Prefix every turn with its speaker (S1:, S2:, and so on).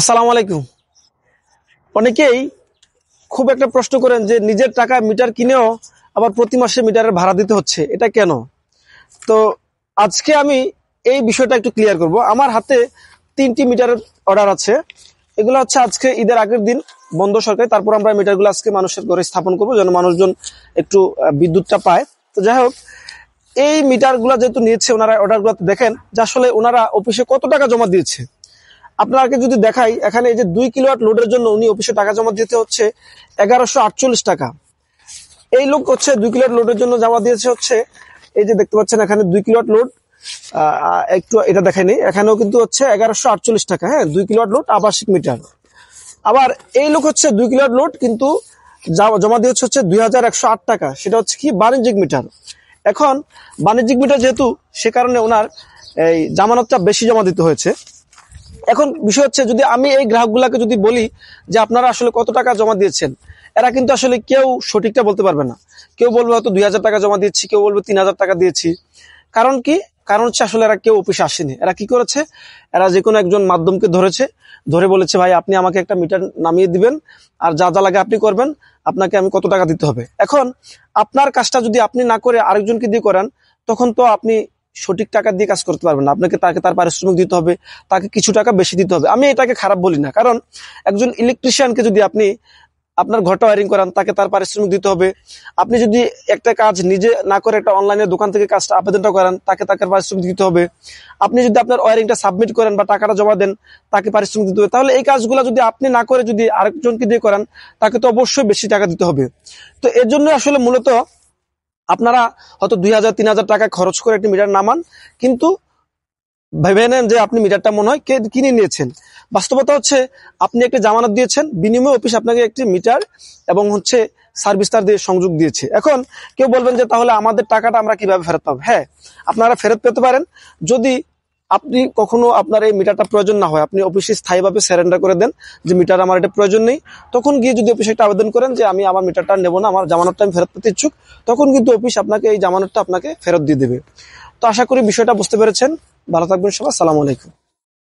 S1: আসসালামু আলাইকুম অনেকেই খুব একটা প্রশ্ন করেন যে নিজের টাকা মিটার কিনেও আবার প্রতি মাসে মিটারের ভাড়া দিতে হচ্ছে এটা কেন তো আজকে আমি এই বিষয়টা একটু ক্লিয়ার করব আমার হাতে তিনটি মিটারের অর্ডার আছে এগুলো হচ্ছে আজকে ঈদের আগের দিন বন্ধ সরকারি তারপর আমরা মিটারগুলো আজকে মানুষের ঘরে স্থাপন করব যেন মানুষজন একটু বিদ্যুৎটা পায় তো যাই হোক এই মিটারগুলো যেহেতু নিয়েছে ওনারা অর্ডারগুলোতে দেখেন যে আসলে ওনারা অফিসে কত টাকা জমা দিয়েছে আপনাকে যদি দেখাই এখানে এই যে দুই কিলোয়াট লোডের জন্য উনি অফিসে টাকা জমা দিতে হচ্ছে এগারোশো আটচল্লিশ টাকা এই লোক হচ্ছে দুই কিলোয়াট লোডের জন্য জমা দিয়েছে হচ্ছে এই যে দেখতে পাচ্ছেন এখানে দুই কিলোয়াট লোড একটু এটা দেখেনি এখানেও কিন্তু হচ্ছে এগারোশো আটচল্লিশ টাকা হ্যাঁ দুই কিলোয়াট লোড আবাসিক মিটার আবার এই লোক হচ্ছে দুই কিলোয়াট লোড কিন্তু জমা দিয়েছে হচ্ছে দুই টাকা সেটা হচ্ছে কি বাণিজ্যিক মিটার এখন বাণিজ্যিক মিটার যেহেতু সে কারণে ওনার এই জামানতটা বেশি জমা দিতে হয়েছে এখন বিষয় হচ্ছে যদি আমি এই গ্রাহকগুলাকে যদি বলি যে আপনারা আসলে কত টাকা জমা দিয়েছেন এরা কিন্তু আসলে কেউ সঠিকটা বলতে পারবে না কেউ বলবে হয়তো দুই টাকা জমা দিয়েছি কেউ বলবে তিন টাকা দিয়েছি কারণ কি কারণ হচ্ছে আসলে এরা কেউ অফিসে আসেনি এরা কি করেছে এরা যে কোনো একজন মাধ্যমকে ধরেছে ধরে বলেছে ভাই আপনি আমাকে একটা মিটার নামিয়ে দিবেন আর যা যা লাগে আপনি করবেন আপনাকে আমি কত টাকা দিতে হবে এখন আপনার কাজটা যদি আপনি না করে আরেকজনকে দিয়ে করেন তখন তো আপনি সঠিক টাকা দিয়ে কাজ করতে পারবেন আপনাকে তাকে তার পারিশ্রমিক দিতে হবে তাকে কিছু টাকা বেশি দিতে হবে আমি এটাকে খারাপ বলি না কারণ একজন ইলেকট্রিশিয়ানকে যদি আপনি আপনার ঘরটা ওয়ারিং করান তাকে তার পারিশ্রমিক দিতে হবে আপনি যদি একটা কাজ নিজে না করে একটা অনলাইনে দোকান থেকে কাজটা আবেদনটা করান তাকে তাকে পারিশ্রমিক দিতে হবে আপনি যদি আপনার ওয়ারিংটা সাবমিট করেন বা টাকাটা জমা দেন তাকে পারিশ্রমিক দিতে হবে তাহলে এই কাজগুলো যদি আপনি না করে যদি আরেকজনকে দিয়ে করান তাকে তো অবশ্যই বেশি টাকা দিতে হবে তো এর জন্য আসলে মূলত আপনারা হয়তো দুই হাজার তিন হাজার টাকা খরচ করে একটি মিটার নামান কিন্তু ভেবে নেন যে আপনি মিটারটা মনে হয় কিনে নিয়েছেন বাস্তবতা হচ্ছে আপনি একটি জামানত দিয়েছেন বিনিময় অফিস আপনাকে একটি মিটার এবং হচ্ছে সার্ভিস তার দিয়ে সংযোগ দিয়েছে এখন কেউ বলবেন যে তাহলে আমাদের টাকাটা আমরা কিভাবে ফেরত পাবো হ্যাঁ আপনারা ফেরত পেতে পারেন যদি আপনি কখনো আপনার এই মিটারটা প্রয়োজন না হয় আপনি অফিসে স্থায়ীভাবে স্যারেন্ডার করে দেন যে মিটার আমার এটা প্রয়োজন নেই তখন গিয়ে যদি অফিসে একটা আবেদন করেন যে আমি আমার মিটারটা নেবো না আমার জামানতটা আমি ফেরত পেতে ইচ্ছুক তখন কিন্তু অফিস আপনাকে এই জামানতটা আপনাকে ফেরত দিয়ে দেবে তো আশা করি বিষয়টা বুঝতে পেরেছেন ভালো থাকবেন সবাই সালাম আলাইকুম